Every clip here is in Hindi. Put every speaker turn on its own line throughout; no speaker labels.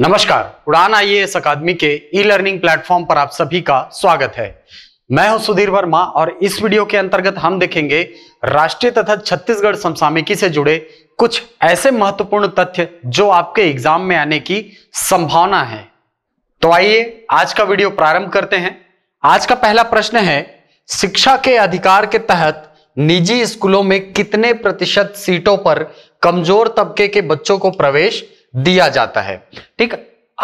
नमस्कार उड़ान आई एस अकादमी के ई लर्निंग प्लेटफॉर्म पर आप सभी का स्वागत है मैं हूं सुधीर वर्मा और इस वीडियो के अंतर्गत हम देखेंगे राष्ट्रीय तथा छत्तीसगढ़ समसामयिकी से जुड़े कुछ ऐसे महत्वपूर्ण तथ्य जो आपके एग्जाम में आने की संभावना है तो आइए आज का वीडियो प्रारंभ करते हैं आज का पहला प्रश्न है शिक्षा के अधिकार के तहत निजी स्कूलों में कितने प्रतिशत सीटों पर कमजोर तबके के बच्चों को प्रवेश दिया जाता है ठीक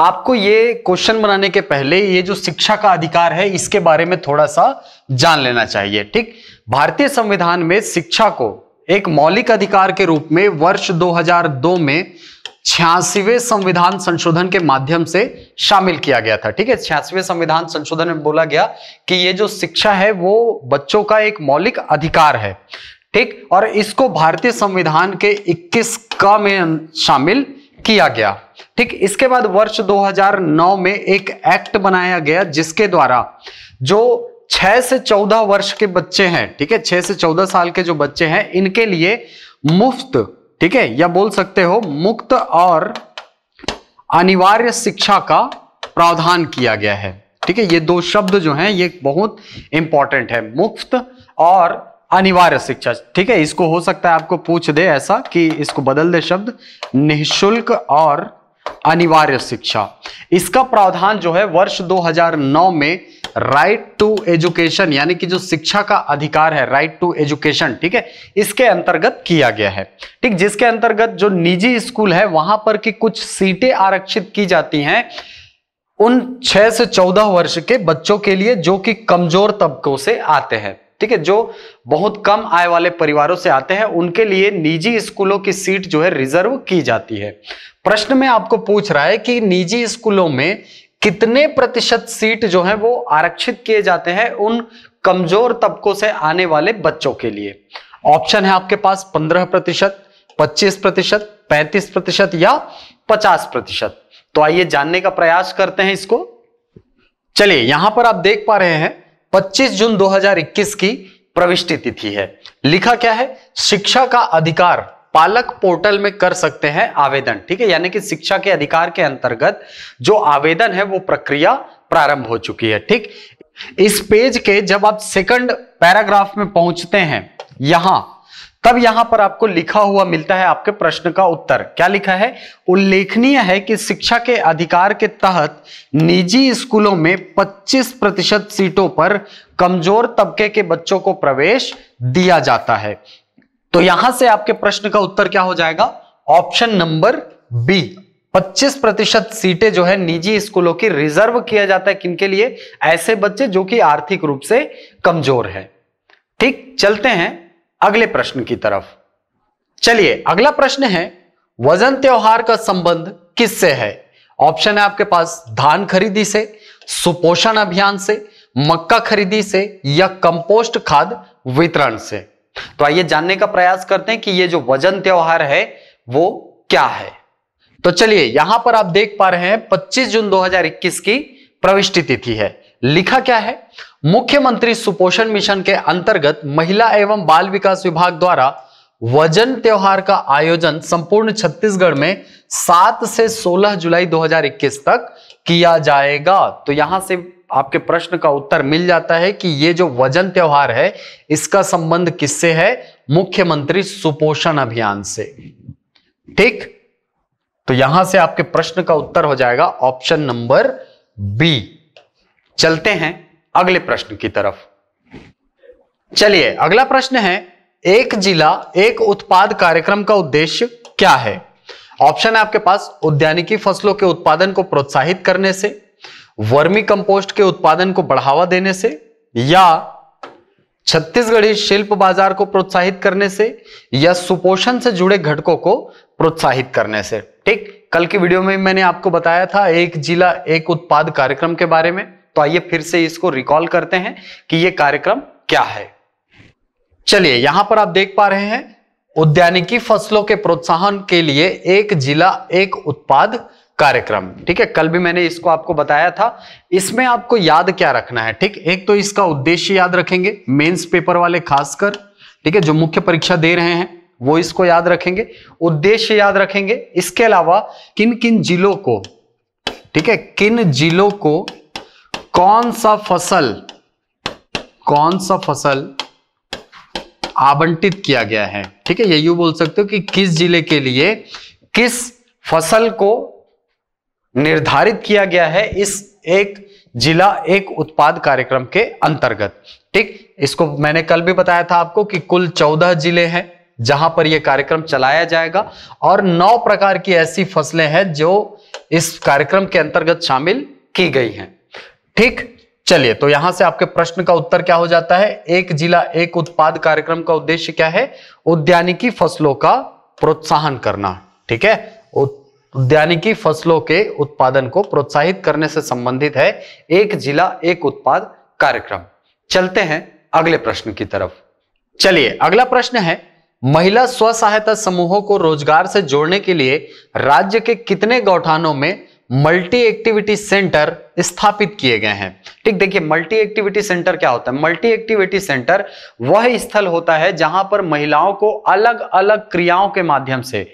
आपको ये क्वेश्चन बनाने के पहले ये जो शिक्षा का अधिकार है इसके बारे में थोड़ा सा जान लेना चाहिए ठीक भारतीय संविधान में शिक्षा को एक मौलिक अधिकार के रूप में वर्ष 2002 में छियासीवे संविधान संशोधन के माध्यम से शामिल किया गया था ठीक है छियासीवे संविधान संशोधन में बोला गया कि ये जो शिक्षा है वो बच्चों का एक मौलिक अधिकार है ठीक और इसको भारतीय संविधान के 21 का में शामिल किया गया ठीक इसके बाद वर्ष 2009 में एक एक्ट बनाया गया जिसके द्वारा जो 6 से 14 वर्ष के बच्चे हैं ठीक है 6 से 14 साल के जो बच्चे हैं इनके लिए मुफ्त ठीक है या बोल सकते हो मुक्त और अनिवार्य शिक्षा का प्रावधान किया गया है ठीक है ये दो शब्द जो हैं ये बहुत इंपॉर्टेंट है मुफ्त और अनिवार्य शिक्षा ठीक है इसको हो सकता है आपको पूछ दे ऐसा कि इसको बदल दे शब्द निःशुल्क और अनिवार्य शिक्षा इसका प्रावधान जो है वर्ष 2009 में राइट टू एजुकेशन यानी कि जो शिक्षा का अधिकार है राइट टू एजुकेशन ठीक है इसके अंतर्गत किया गया है ठीक जिसके अंतर्गत जो निजी स्कूल है वहां पर की कुछ सीटें आरक्षित की जाती हैं उन 6 से 14 वर्ष के बच्चों के लिए जो कि कमजोर तबकों से आते हैं ठीक है जो बहुत कम आय वाले परिवारों से आते हैं उनके लिए निजी स्कूलों की सीट जो है रिजर्व की जाती है प्रश्न में आपको पूछ रहा है कि निजी स्कूलों में कितने प्रतिशत सीट जो है वो आरक्षित किए जाते हैं उन कमजोर तबकों से आने वाले बच्चों के लिए ऑप्शन है आपके पास पंद्रह प्रतिशत पच्चीस प्रतिशत पैंतीस प्रतिशत या पचास प्रतिशत तो आइए जानने का प्रयास करते हैं इसको चलिए यहां पर आप देख पा रहे हैं 25 जून 2021 की प्रविष्टि तिथि है लिखा क्या है शिक्षा का अधिकार पालक पोर्टल में कर सकते हैं आवेदन ठीक है यानी कि शिक्षा के अधिकार के अंतर्गत जो आवेदन है वो प्रक्रिया प्रारंभ हो चुकी है ठीक इस पेज के जब आप सेकंड पैराग्राफ में पहुंचते हैं यहां तब यहां पर आपको लिखा हुआ मिलता है आपके प्रश्न का उत्तर क्या लिखा है उल्लेखनीय है कि शिक्षा के अधिकार के तहत निजी स्कूलों में 25 प्रतिशत सीटों पर कमजोर तबके के बच्चों को प्रवेश दिया जाता है तो यहां से आपके प्रश्न का उत्तर क्या हो जाएगा ऑप्शन नंबर बी 25 प्रतिशत सीटें जो है निजी स्कूलों की रिजर्व किया जाता है किनके लिए ऐसे बच्चे जो कि आर्थिक रूप से कमजोर है ठीक चलते हैं अगले प्रश्न की तरफ चलिए अगला प्रश्न है वजन त्योहार का संबंध किससे है ऑप्शन है आपके पास धान खरीदी से सुपोषण अभियान से मक्का खरीदी से या कंपोस्ट खाद वितरण से तो आइए जानने का प्रयास करते हैं कि ये जो वजन त्योहार है वो क्या है तो चलिए यहां पर आप देख पा रहे हैं 25 जून 2021 की प्रविष्टि तिथि है लिखा क्या है मुख्यमंत्री सुपोषण मिशन के अंतर्गत महिला एवं बाल विकास विभाग द्वारा वजन त्योहार का आयोजन संपूर्ण छत्तीसगढ़ में 7 से 16 जुलाई 2021 तक किया जाएगा तो यहां से आपके प्रश्न का उत्तर मिल जाता है कि ये जो वजन त्योहार है इसका संबंध किससे है मुख्यमंत्री सुपोषण अभियान से ठीक तो यहां से आपके प्रश्न का उत्तर हो जाएगा ऑप्शन नंबर बी चलते हैं अगले प्रश्न की तरफ चलिए अगला प्रश्न है एक जिला एक उत्पाद कार्यक्रम का उद्देश्य क्या है ऑप्शन है आपके पास उद्यानिकी फसलों के उत्पादन को प्रोत्साहित करने से वर्मी कंपोस्ट के उत्पादन को बढ़ावा देने से या छत्तीसगढ़ी शिल्प बाजार को प्रोत्साहित करने से या सुपोषण से जुड़े घटकों को प्रोत्साहित करने से ठीक कल की वीडियो में मैंने आपको बताया था एक जिला एक उत्पाद कार्यक्रम के बारे में तो आइए फिर से इसको रिकॉल करते हैं कि यह कार्यक्रम क्या है चलिए यहां पर आप देख पा रहे हैं उद्यानिकी फसलों के प्रोत्साहन के लिए एक जिला एक उत्पाद कार्यक्रम ठीक है कल भी मैंने इसको आपको बताया था इसमें आपको याद क्या रखना है ठीक एक तो इसका उद्देश्य याद रखेंगे मेंस पेपर वाले खासकर ठीक है जो मुख्य परीक्षा दे रहे हैं वो इसको याद रखेंगे उद्देश्य याद रखेंगे इसके अलावा किन किन जिलों को ठीक है किन जिलों को कौन सा फसल कौन सा फसल आवंटित किया गया है ठीक है ये यू बोल सकते हो कि किस जिले के लिए किस फसल को निर्धारित किया गया है इस एक जिला एक उत्पाद कार्यक्रम के अंतर्गत ठीक इसको मैंने कल भी बताया था आपको कि कुल चौदह जिले हैं जहां पर यह कार्यक्रम चलाया जाएगा और नौ प्रकार की ऐसी फसलें हैं जो इस कार्यक्रम के अंतर्गत शामिल की गई हैं ठीक चलिए तो यहां से आपके प्रश्न का उत्तर क्या हो जाता है एक जिला एक उत्पाद कार्यक्रम का उद्देश्य क्या है उद्यानिकी फसलों का प्रोत्साहन करना ठीक है उद्यानिकी फसलों के उत्पादन को प्रोत्साहित करने से संबंधित है एक जिला एक उत्पाद कार्यक्रम चलते हैं अगले प्रश्न की तरफ चलिए अगला प्रश्न है महिला स्व सहायता समूहों को रोजगार से जोड़ने के लिए राज्य के कितने गौठानों में मल्टी एक्टिविटी सेंटर स्थापित किए गए हैं ठीक देखिए मल्टी एक्टिविटी सेंटर क्या होता है मल्टी एक्टिविटी सेंटर वह स्थल होता है जहां पर महिलाओं को अलग अलग क्रियाओं के माध्यम से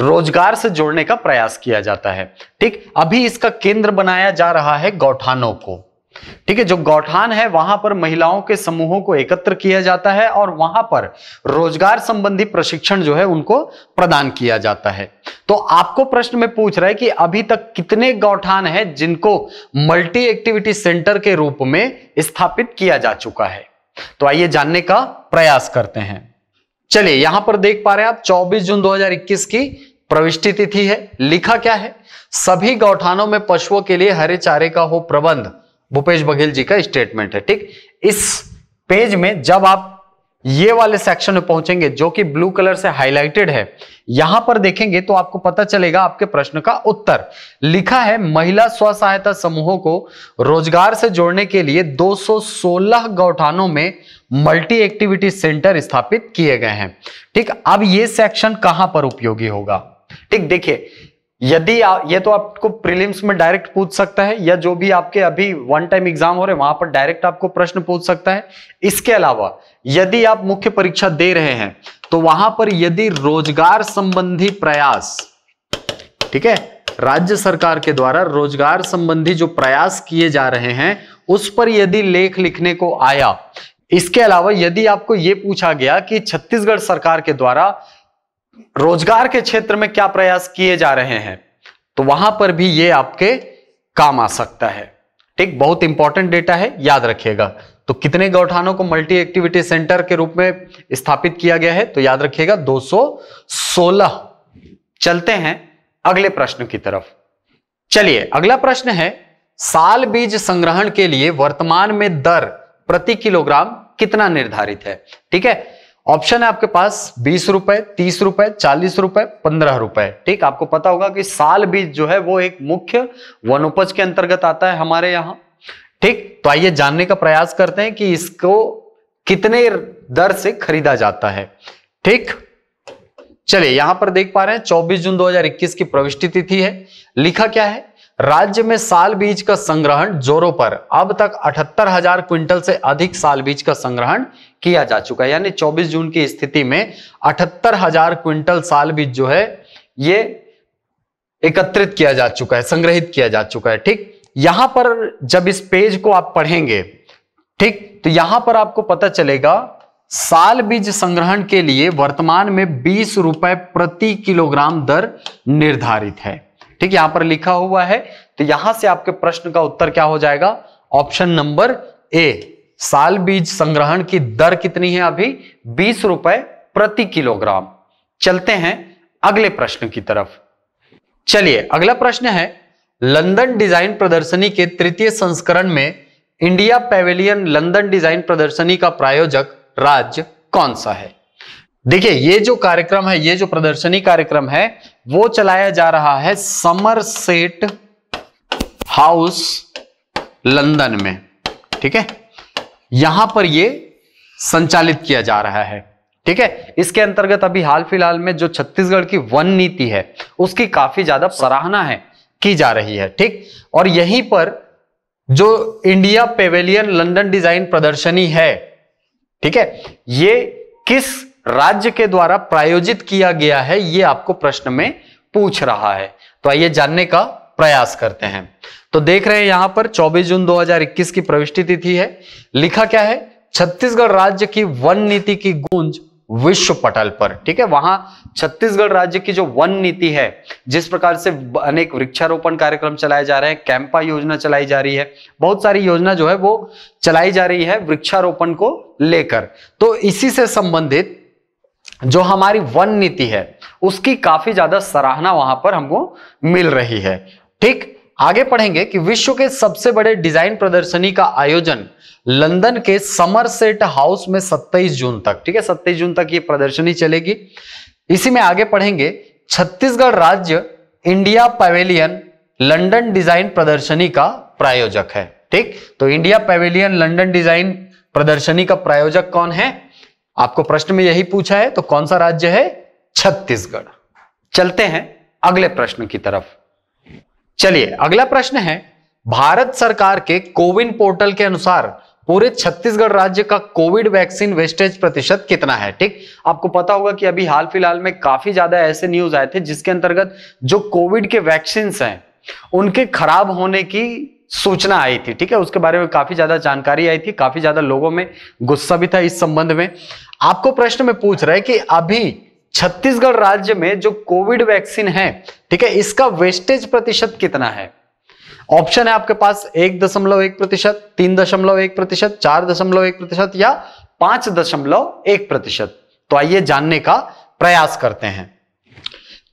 रोजगार से जोड़ने का प्रयास किया जाता है ठीक अभी इसका केंद्र बनाया जा रहा है गौठानों को ठीक है जो गौठान है वहां पर महिलाओं के समूहों को एकत्र किया जाता है और वहां पर रोजगार संबंधी प्रशिक्षण जो है उनको प्रदान किया जाता है तो आपको प्रश्न में पूछ रहा है कि अभी तक कितने गौठान है जिनको मल्टी एक्टिविटी सेंटर के रूप में स्थापित किया जा चुका है तो आइए जानने का प्रयास करते हैं चलिए यहां पर देख पा रहे हैं आप 24 जून 2021 की प्रविष्टि तिथि है लिखा क्या है सभी गौठानों में पशुओं के लिए हरे चारे का हो प्रबंध भूपेश बघेल जी का स्टेटमेंट है ठीक इस पेज में जब आप ये वाले सेक्शन में पहुंचेंगे जो कि ब्लू कलर से हाईलाइटेड है यहां पर देखेंगे तो आपको पता चलेगा आपके प्रश्न का उत्तर लिखा है महिला स्व सहायता समूहों को रोजगार से जोड़ने के लिए 216 गौठानों में मल्टी एक्टिविटी सेंटर स्थापित किए गए हैं ठीक अब ये सेक्शन कहां पर उपयोगी होगा ठीक देखिए यदि ये तो आपको प्रीलिम्स में डायरेक्ट पूछ सकता है या जो भी आपके अभी वन टाइम एग्जाम हो रहे हैं वहां पर डायरेक्ट आपको प्रश्न पूछ सकता है इसके अलावा यदि आप मुख्य परीक्षा दे रहे हैं तो वहां पर यदि रोजगार संबंधी प्रयास ठीक है राज्य सरकार के द्वारा रोजगार संबंधी जो प्रयास किए जा रहे हैं उस पर यदि लेख लिखने को आया इसके अलावा यदि आपको ये पूछा गया कि छत्तीसगढ़ सरकार के द्वारा रोजगार के क्षेत्र में क्या प्रयास किए जा रहे हैं तो वहां पर भी ये आपके काम आ सकता है ठीक बहुत इंपॉर्टेंट डेटा है याद रखिएगा तो कितने गौठानों को मल्टी एक्टिविटी सेंटर के रूप में स्थापित किया गया है तो याद रखिएगा 216 चलते हैं अगले प्रश्न की तरफ चलिए अगला प्रश्न है साल बीज संग्रहण के लिए वर्तमान में दर प्रति किलोग्राम कितना निर्धारित है ठीक है ऑप्शन है आपके पास बीस रुपए तीस रुपए चालीस रुपए पंद्रह रुपए ठीक आपको पता होगा कि साल बीज जो है वो एक मुख्य वनोपज के अंतर्गत आता है हमारे यहां ठीक तो आइए जानने का प्रयास करते हैं कि इसको कितने दर से खरीदा जाता है ठीक चलिए यहां पर देख पा रहे हैं 24 जून 2021 की प्रविष्टि तिथि है लिखा क्या है राज्य में साल बीज का संग्रहण जोरों पर अब तक अठहत्तर हजार क्विंटल से अधिक साल बीज का संग्रहण किया जा चुका है यानी 24 जून की स्थिति में अठहत्तर हजार क्विंटल साल बीज जो है ये एकत्रित किया जा चुका है संग्रहित किया जा चुका है ठीक यहां पर जब इस पेज को आप पढ़ेंगे ठीक तो यहां पर आपको पता चलेगा साल बीज संग्रहण के लिए वर्तमान में बीस रुपए प्रति किलोग्राम दर निर्धारित है ठीक यहां पर लिखा हुआ है तो यहां से आपके प्रश्न का उत्तर क्या हो जाएगा ऑप्शन नंबर ए साल बीज संग्रहण की दर कितनी है अभी बीस रुपए प्रति किलोग्राम चलते हैं अगले प्रश्न की तरफ चलिए अगला प्रश्न है लंदन डिजाइन प्रदर्शनी के तृतीय संस्करण में इंडिया पेवेलियन लंदन डिजाइन प्रदर्शनी का प्रायोजक राज्य कौन सा है देखिए ये जो कार्यक्रम है ये जो प्रदर्शनी कार्यक्रम है वो चलाया जा रहा है समर सेट हाउस लंदन में ठीक है यहां पर ये संचालित किया जा रहा है ठीक है इसके अंतर्गत अभी हाल फिलहाल में जो छत्तीसगढ़ की वन नीति है उसकी काफी ज्यादा सराहना है की जा रही है ठीक और यहीं पर जो इंडिया पेवेलियन लंदन डिजाइन प्रदर्शनी है ठीक है ये किस राज्य के द्वारा प्रायोजित किया गया है ये आपको प्रश्न में पूछ रहा है तो आइए जानने का प्रयास करते हैं तो देख रहे हैं यहां पर 24 जून 2021 की प्रविष्टि तिथि है लिखा क्या है छत्तीसगढ़ राज्य की वन नीति की गूंज विश्व पटल पर ठीक है वहां छत्तीसगढ़ राज्य की जो वन नीति है जिस प्रकार से अनेक वृक्षारोपण कार्यक्रम चलाए जा रहे हैं कैंपा योजना चलाई जा रही है बहुत सारी योजना जो है वो चलाई जा रही है वृक्षारोपण को लेकर तो इसी से संबंधित जो हमारी वन नीति है उसकी काफी ज्यादा सराहना वहां पर हमको मिल रही है ठीक आगे पढ़ेंगे कि विश्व के सबसे बड़े डिजाइन प्रदर्शनी का आयोजन लंदन के समरसेट हाउस में 27 जून तक ठीक है 27 जून तक ये प्रदर्शनी चलेगी इसी में आगे पढ़ेंगे छत्तीसगढ़ राज्य इंडिया पवेलियन लंदन डिजाइन प्रदर्शनी का प्रायोजक है ठीक तो इंडिया पवेलियन लंदन डिजाइन प्रदर्शनी का प्रायोजक कौन है आपको प्रश्न में यही पूछा है तो कौन सा राज्य है छत्तीसगढ़ चलते हैं अगले प्रश्न की तरफ चलिए अगला प्रश्न है भारत सरकार के कोविन पोर्टल के अनुसार पूरे छत्तीसगढ़ राज्य का कोविड वैक्सीन वेस्टेज प्रतिशत कितना है ठीक आपको पता होगा कि अभी हाल फिलहाल में काफी ज्यादा ऐसे न्यूज आए थे जिसके अंतर्गत जो कोविड के वैक्सीन हैं उनके खराब होने की सूचना आई थी ठीक है उसके बारे में काफी ज्यादा जानकारी आई थी काफी ज्यादा लोगों में गुस्सा भी था इस संबंध में आपको प्रश्न में पूछ रहे कि अभी छत्तीसगढ़ राज्य में जो कोविड वैक्सीन है ठीक है इसका वेस्टेज प्रतिशत कितना है ऑप्शन है आपके पास एक दशमलव एक प्रतिशत तीन दशमलव एक प्रतिशत चार दशमलव एक प्रतिशत या पांच दशमलव एक प्रतिशत तो आइए जानने का प्रयास करते हैं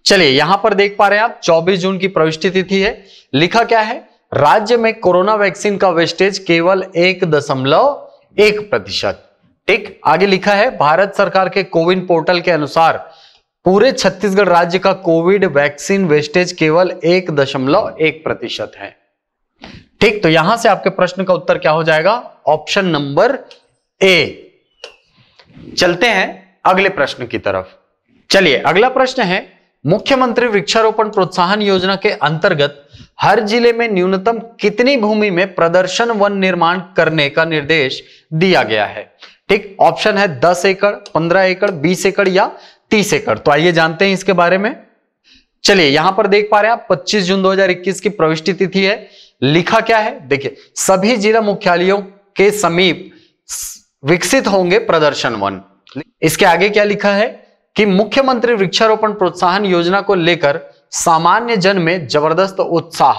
चलिए यहां पर देख पा रहे हैं आप 24 जून की प्रविष्टि तिथि है लिखा क्या है राज्य में कोरोना वैक्सीन का वेस्टेज केवल एक दशमलव एक प्रतिशत ठीक आगे लिखा है भारत सरकार के कोविन पोर्टल के अनुसार पूरे छत्तीसगढ़ राज्य का कोविड वैक्सीन वेस्टेज केवल एक दशमलव एक प्रतिशत है ठीक तो यहां से आपके प्रश्न का उत्तर क्या हो जाएगा ऑप्शन नंबर ए चलते हैं अगले प्रश्न की तरफ चलिए अगला प्रश्न है मुख्यमंत्री वृक्षारोपण प्रोत्साहन योजना के अंतर्गत हर जिले में न्यूनतम कितनी भूमि में प्रदर्शन वन निर्माण करने का निर्देश दिया गया है ठीक ऑप्शन है 10 एकड़ 15 एकड़ 20 एकड़ या 30 एकड़ तो आइए जानते हैं इसके बारे में चलिए यहां पर देख पा रहे हैं आप 25 जून 2021 की प्रविष्टि तिथि है लिखा क्या है देखिए सभी जिला मुख्यालयों के समीप विकसित होंगे प्रदर्शन वन इसके आगे क्या लिखा है कि मुख्यमंत्री वृक्षारोपण प्रोत्साहन योजना को लेकर सामान्य जन में जबरदस्त उत्साह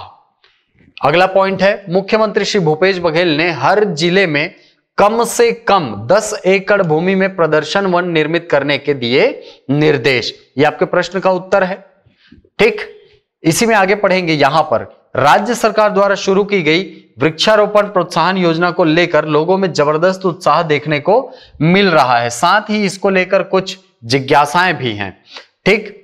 अगला पॉइंट है मुख्यमंत्री श्री भूपेश बघेल ने हर जिले में कम से कम 10 एकड़ भूमि में प्रदर्शन वन निर्मित करने के दिए निर्देश ये आपके प्रश्न का उत्तर है ठीक इसी में आगे पढ़ेंगे यहां पर राज्य सरकार द्वारा शुरू की गई वृक्षारोपण प्रोत्साहन योजना को लेकर लोगों में जबरदस्त उत्साह देखने को मिल रहा है साथ ही इसको लेकर कुछ जिज्ञासाएं भी हैं ठीक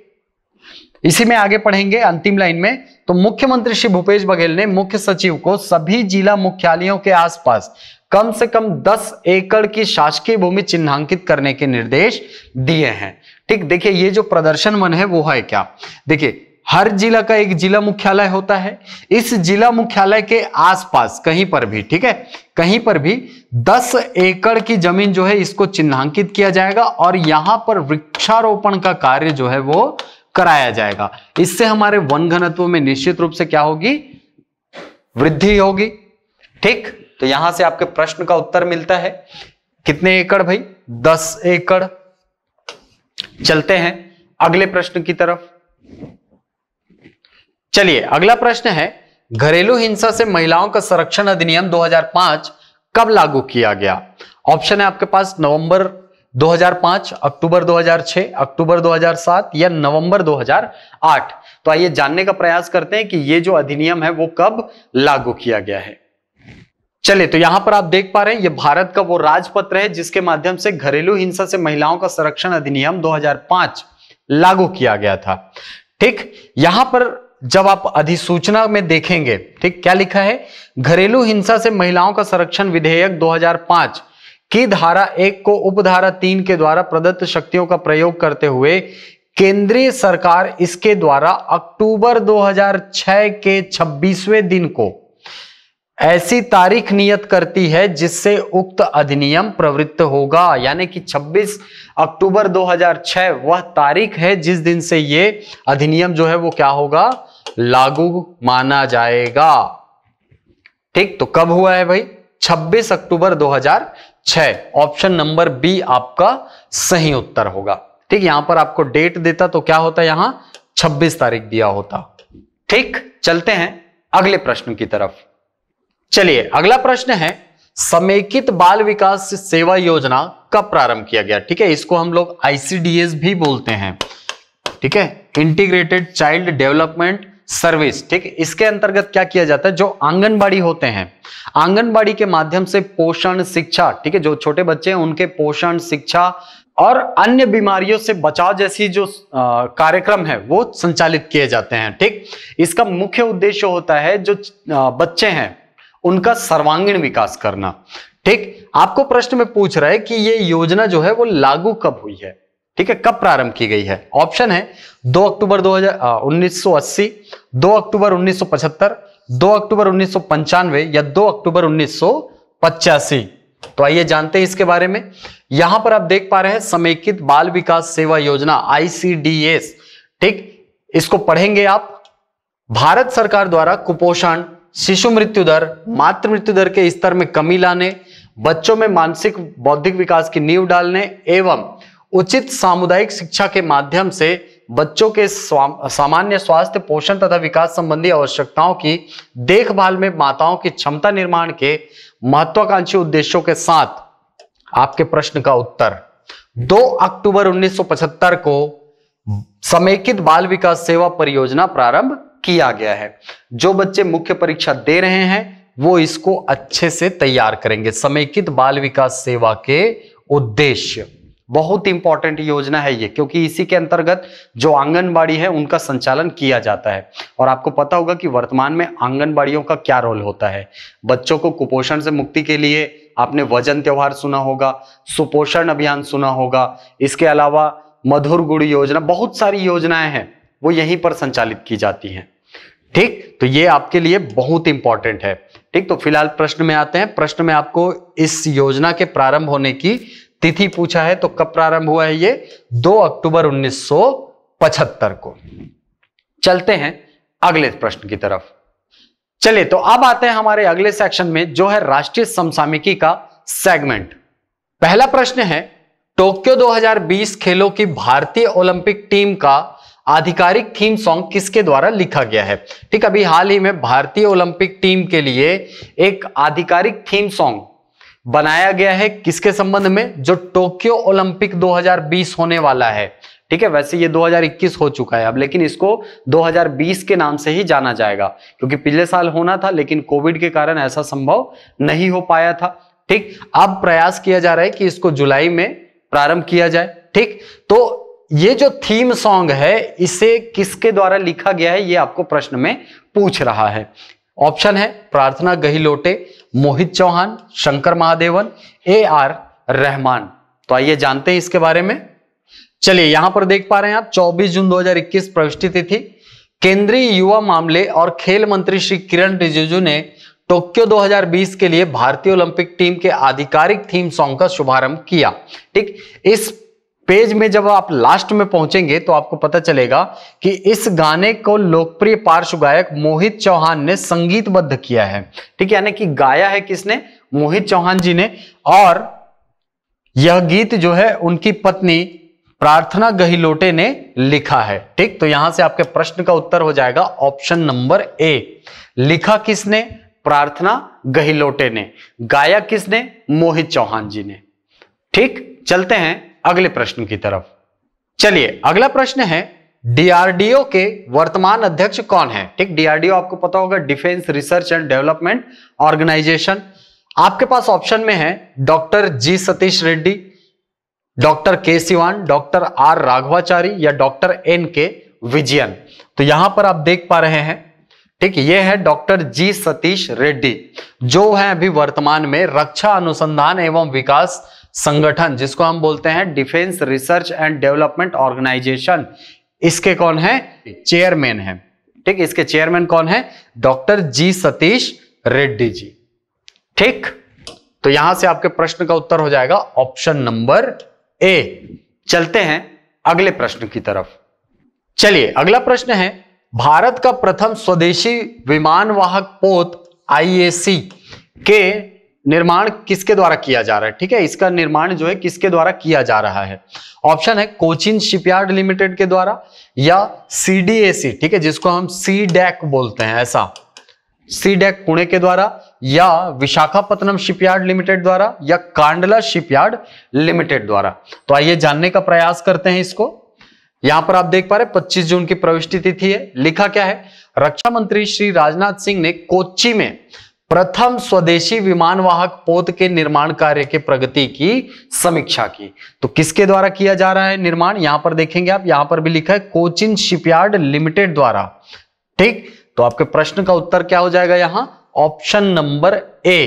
इसी में आगे पढ़ेंगे अंतिम लाइन में तो मुख्यमंत्री श्री भूपेश बघेल ने मुख्य सचिव को सभी जिला मुख्यालयों के आसपास कम से कम 10 एकड़ की शासकीय भूमि चिन्हांकित करने के निर्देश दिए हैं ठीक देखिए ये जो प्रदर्शन वन है वो है क्या देखिए हर जिला का एक जिला मुख्यालय होता है इस जिला मुख्यालय के आसपास कहीं पर भी ठीक है कहीं पर भी 10 एकड़ की जमीन जो है इसको चिन्हांकित किया जाएगा और यहां पर वृक्षारोपण का कार्य जो है वो कराया जाएगा इससे हमारे वन घनत्व में निश्चित रूप से क्या होगी वृद्धि होगी ठीक तो यहां से आपके प्रश्न का उत्तर मिलता है कितने एकड़ भाई दस एकड़ चलते हैं अगले प्रश्न की तरफ चलिए अगला प्रश्न है घरेलू हिंसा से महिलाओं का संरक्षण अधिनियम 2005 कब लागू किया गया ऑप्शन है आपके पास नवंबर 2005, अक्टूबर 2006, अक्टूबर 2007 या नवंबर 2008 तो आइए जानने का प्रयास करते हैं कि ये जो अधिनियम है वो कब लागू किया गया है चलिए तो यहां पर आप देख पा रहे हैं ये भारत का वो राजपत्र है जिसके माध्यम से घरेलू हिंसा से महिलाओं का संरक्षण अधिनियम 2005 लागू किया गया था ठीक यहां पर जब आप अधिसूचना में देखेंगे ठीक क्या लिखा है घरेलू हिंसा से महिलाओं का संरक्षण विधेयक 2005 की धारा एक को उपधारा तीन के द्वारा प्रदत्त शक्तियों का प्रयोग करते हुए केंद्रीय सरकार इसके द्वारा अक्टूबर 2006 के 26वें दिन को ऐसी तारीख नियत करती है जिससे उक्त अधिनियम प्रवृत्त होगा यानी कि 26 अक्टूबर 2006 वह तारीख है जिस दिन से ये अधिनियम जो है वो क्या होगा लागू माना जाएगा ठीक तो कब हुआ है भाई 26 अक्टूबर 2006 ऑप्शन नंबर बी आपका सही उत्तर होगा ठीक यहां पर आपको डेट देता तो क्या होता यहां 26 तारीख दिया होता ठीक चलते हैं अगले प्रश्न की तरफ चलिए अगला प्रश्न है समेकित बाल विकास सेवा योजना कब प्रारंभ किया गया ठीक है इसको हम लोग आईसीडीएस भी बोलते हैं ठीक है इंटीग्रेटेड चाइल्ड डेवलपमेंट सर्विस ठीक इसके अंतर्गत क्या किया जाता है जो आंगनबाड़ी होते हैं आंगनबाड़ी के माध्यम से पोषण शिक्षा ठीक है जो छोटे बच्चे हैं उनके पोषण शिक्षा और अन्य बीमारियों से बचाव जैसी जो कार्यक्रम है वो संचालित किए जाते हैं ठीक इसका मुख्य उद्देश्य होता है जो आ, बच्चे हैं उनका सर्वांगीण विकास करना ठीक आपको प्रश्न में पूछ रहा है कि ये योजना जो है वो लागू कब हुई है ठीक है कब प्रारंभ की गई है ऑप्शन है 2 अक्टूबर 1980, 2 अक्टूबर पचहत्तर 2 अक्टूबर उन्नीस या 2 अक्टूबर उन्नीस तो आइए जानते हैं इसके बारे में यहां पर आप देख पा रहे हैं समेकित बाल विकास सेवा योजना आईसीडीएस ठीक इसको पढ़ेंगे आप भारत सरकार द्वारा कुपोषण शिशु मृत्यु दर मातृ मृत्यु दर के स्तर में कमी लाने बच्चों में मानसिक बौद्धिक विकास की नींव डालने एवं उचित सामुदायिक शिक्षा के माध्यम से बच्चों के सामान्य स्वास्थ्य पोषण तथा विकास संबंधी आवश्यकताओं की देखभाल में माताओं की क्षमता निर्माण के महत्वाकांक्षी उद्देश्यों के साथ आपके प्रश्न का उत्तर 2 अक्टूबर 1975 को समेकित बाल विकास सेवा परियोजना प्रारंभ किया गया है जो बच्चे मुख्य परीक्षा दे रहे हैं वो इसको अच्छे से तैयार करेंगे समेकित बाल विकास सेवा के उद्देश्य बहुत इंपॉर्टेंट योजना है ये क्योंकि इसी के अंतर्गत जो आंगनबाड़ी है उनका संचालन किया जाता है और आपको पता होगा कि वर्तमान में आंगनबाड़ियों का क्या रोल होता है बच्चों को कुपोषण से मुक्ति के लिए आपने वजन त्योहार सुना होगा सुपोषण अभियान सुना होगा इसके अलावा मधुर गुड़ योजना बहुत सारी योजनाएं हैं वो यहीं पर संचालित की जाती हैं ठीक तो ये आपके लिए बहुत इंपॉर्टेंट है ठीक तो फिलहाल प्रश्न में आते हैं प्रश्न में आपको इस योजना के प्रारंभ होने की तिथि पूछा है तो कब प्रारंभ हुआ है ये 2 अक्टूबर 1975 को चलते हैं अगले प्रश्न की तरफ चलिए तो अब आते हैं हमारे अगले सेक्शन में जो है राष्ट्रीय समसामिकी का सेगमेंट पहला प्रश्न है टोक्यो 2020 खेलों की भारतीय ओलंपिक टीम का आधिकारिक थीम सॉन्ग किसके द्वारा लिखा गया है ठीक अभी हाल ही में भारतीय ओलंपिक टीम के लिए एक आधिकारिक थीम सॉन्ग बनाया गया है किसके संबंध में जो टोक्यो ओलंपिक 2020 होने वाला है ठीक है वैसे ये 2021 हो चुका है अब लेकिन इसको 2020 के नाम से ही जाना जाएगा क्योंकि पिछले साल होना था लेकिन कोविड के कारण ऐसा संभव नहीं हो पाया था ठीक अब प्रयास किया जा रहा है कि इसको जुलाई में प्रारंभ किया जाए ठीक तो ये जो थीम सॉन्ग है इसे किसके द्वारा लिखा गया है ये आपको प्रश्न में पूछ रहा है ऑप्शन है प्रार्थना गहिलोटे मोहित चौहान शंकर महादेवन ए आर रहमान तो आइए जानते हैं इसके बारे में चलिए यहां पर देख पा रहे हैं आप 24 जून 2021 प्रविष्टि तिथि केंद्रीय युवा मामले और खेल मंत्री श्री किरण रिजिजू ने टोक्यो 2020 के लिए भारतीय ओलंपिक टीम के आधिकारिक थीम सॉन्ग का शुभारंभ किया ठीक इस पेज में जब आप लास्ट में पहुंचेंगे तो आपको पता चलेगा कि इस गाने को लोकप्रिय पार्श्व गायक मोहित चौहान ने संगीतबद्ध किया है ठीक है यानी कि गाया है किसने मोहित चौहान जी ने और यह गीत जो है उनकी पत्नी प्रार्थना गहिलोटे ने लिखा है ठीक तो यहां से आपके प्रश्न का उत्तर हो जाएगा ऑप्शन नंबर ए लिखा किसने प्रार्थना गहिलोटे ने गाया किसने मोहित चौहान जी ने ठीक चलते हैं अगले प्रश्न की तरफ चलिए अगला प्रश्न है डीआरडीओ के वर्तमान अध्यक्ष कौन है ठीक डीआरडीओ आपको पता होगा defence research and development organisation आपके पास ऑप्शन में है doctor G Satish Reddy doctor K Sivan doctor R Raghavachari या डॉक्टर एन के विजयन तो यहां पर आप देख पा रहे हैं ठीक ये है डॉक्टर जी सतीश रेड्डी जो है अभी वर्तमान में रक्षा अनुसंधान एवं विकास संगठन जिसको हम बोलते हैं defence research and development organisation इसके कौन है चेयरमैन है ठीक इसके चेयरमैन कौन है डॉक्टर जी सतीश रेड्डी जी ठीक तो यहां से आपके प्रश्न का उत्तर हो जाएगा ऑप्शन नंबर ए चलते हैं अगले प्रश्न की तरफ चलिए अगला प्रश्न है भारत का प्रथम स्वदेशी विमानवाहक पोत आईएसी के निर्माण किसके द्वारा किया जा रहा है ठीक है इसका निर्माण जो है किसके द्वारा किया जा रहा है ऑप्शन है कोचिन शिपयार्ड लिमिटेड के द्वारा या सीडीएसी ठीक है जिसको हम सी डैक बोलते हैं ऐसा सी डैक पुणे के द्वारा या विशाखापत्तनम शिपयार्ड लिमिटेड द्वारा या कांडला शिपयार्ड लिमिटेड द्वारा तो आइए जानने का प्रयास करते हैं इसको यहां पर आप देख पा रहे पच्चीस जून की प्रविष्टि तिथि है लिखा क्या है रक्षा मंत्री श्री राजनाथ सिंह ने कोच्चि में प्रथम स्वदेशी विमानवाहक पोत के निर्माण कार्य के प्रगति की समीक्षा की तो किसके द्वारा किया जा रहा है निर्माण यहां पर देखेंगे आप यहां पर भी लिखा है कोचिन शिपयार्ड लिमिटेड द्वारा ठीक तो आपके प्रश्न का उत्तर क्या हो जाएगा यहां ऑप्शन नंबर ए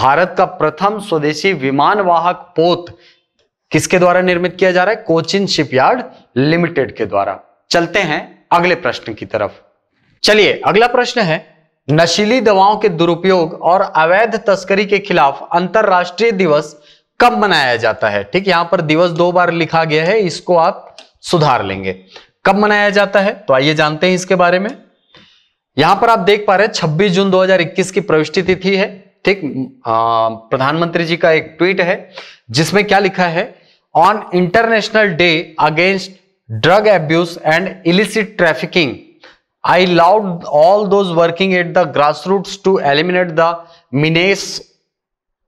भारत का प्रथम स्वदेशी विमानवाहक पोत किसके द्वारा निर्मित किया जा रहा है कोचिन शिपयार्ड लिमिटेड के द्वारा चलते हैं अगले प्रश्न की तरफ चलिए अगला प्रश्न है नशीली दवाओं के दुरुपयोग और अवैध तस्करी के खिलाफ अंतरराष्ट्रीय दिवस कब मनाया जाता है ठीक यहां पर दिवस दो बार लिखा गया है इसको आप सुधार लेंगे कब मनाया जाता है तो आइए जानते हैं इसके बारे में यहां पर आप देख पा रहे हैं 26 जून 2021 की प्रविष्टि तिथि है ठीक प्रधानमंत्री जी का एक ट्वीट है जिसमें क्या लिखा है on international day against drug abuse and illicit trafficking love all all working at the grass grassroots to eliminate the menace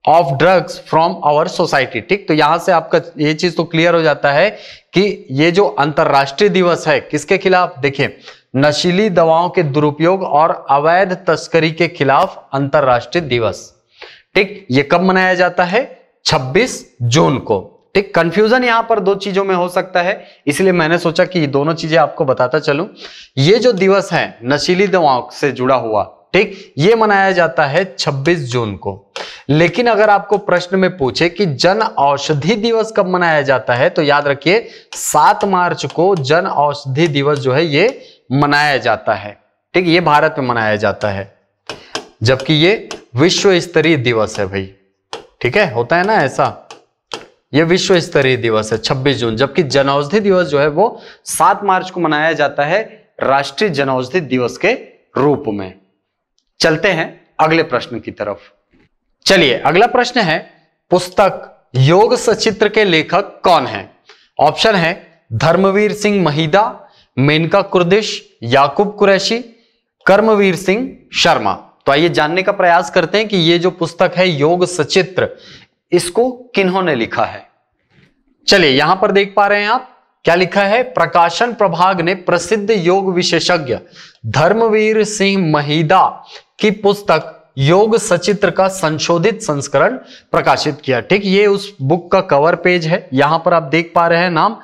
of drugs from our society ठीक तो यहां से आपका ये चीज तो क्लियर हो जाता है कि ये जो अंतर्राष्ट्रीय दिवस है किसके खिलाफ देखिये नशीली दवाओं के दुरुपयोग और अवैध तस्करी के खिलाफ अंतर्राष्ट्रीय दिवस ठीक ये कब मनाया जाता है 26 जून को ठीक कंफ्यूजन यहां पर दो चीजों में हो सकता है इसलिए मैंने सोचा कि दोनों चीजें आपको बताता चलूं ये जो दिवस है नशीली दवाओं से जुड़ा हुआ ठीक ये मनाया जाता है 26 जून को लेकिन अगर आपको प्रश्न में पूछे कि जन औषधि दिवस कब मनाया जाता है तो याद रखिए 7 मार्च को जन औषधि दिवस जो है ये मनाया जाता है ठीक ये भारत में मनाया जाता है जबकि ये विश्व स्तरीय दिवस है भाई ठीक है होता है ना ऐसा यह विश्व स्तरीय दिवस है 26 जून जबकि जनऔषधि दिवस जो है वो 7 मार्च को मनाया जाता है राष्ट्रीय जनऔषधि दिवस के रूप में चलते हैं अगले प्रश्न की तरफ चलिए अगला प्रश्न है पुस्तक योग सचित्र के लेखक कौन है ऑप्शन है धर्मवीर सिंह महिदा मेनका कुर्दिश याकूब कुरैशी कर्मवीर सिंह शर्मा तो आइए जानने का प्रयास करते हैं कि ये जो पुस्तक है योग सचित्र इसको किन्होंने लिखा है चलिए यहां पर देख पा रहे हैं आप क्या लिखा है प्रकाशन प्रभाग ने प्रसिद्ध योग विशेषज्ञ धर्मवीर सिंह महिदा की पुस्तक योग सचित्र का संशोधित संस्करण प्रकाशित किया ठीक ये उस बुक का कवर पेज है यहां पर आप देख पा रहे हैं नाम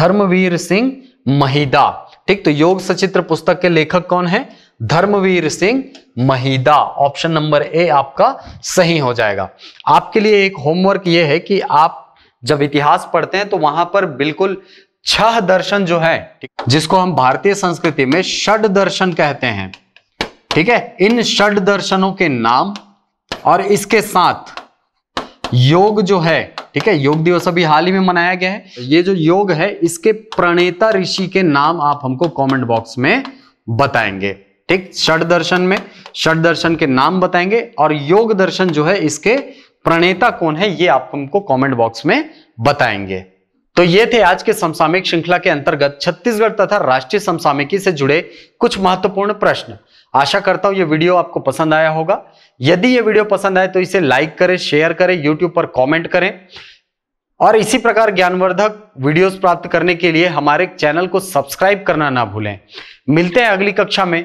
धर्मवीर सिंह महिदा ठीक तो योग सचित्र पुस्तक के लेखक कौन है Dharmveer Singh Mahida option number A आपका सही हो जाएगा आपके लिए एक होमवर्क ये है कि आप जब इतिहास पढ़ते हैं तो वहां पर बिल्कुल छह दर्शन जो है जिसको हम भारतीय संस्कृति में षड दर्शन कहते हैं ठीक है इन षड दर्शनों के नाम और इसके साथ योग जो है ठीक है योग दिवस अभी हाल ही में मनाया गया है ये जो योग है इसके प्रणेता ऋषि के नाम आप हमको कमेंट बॉक्स में बताएंगे ठीक षड दर्शन में षड दर्शन के नाम बताएंगे और योग दर्शन जो है इसके प्रणेता कौन है ये आप हमको कमेंट बॉक्स में बताएंगे तो ये थे आज के समसामयिक श्रृंखला के अंतर्गत छत्तीसगढ़ तथा राष्ट्रीय समसामयिकी से जुड़े कुछ महत्वपूर्ण प्रश्न आशा करता हूं ये वीडियो आपको पसंद आया होगा यदि ये वीडियो पसंद आए तो इसे लाइक करें शेयर करें यूट्यूब पर कॉमेंट करें और इसी प्रकार ज्ञानवर्धक वीडियोस प्राप्त करने के लिए हमारे चैनल को सब्सक्राइब करना ना भूलें मिलते हैं अगली कक्षा में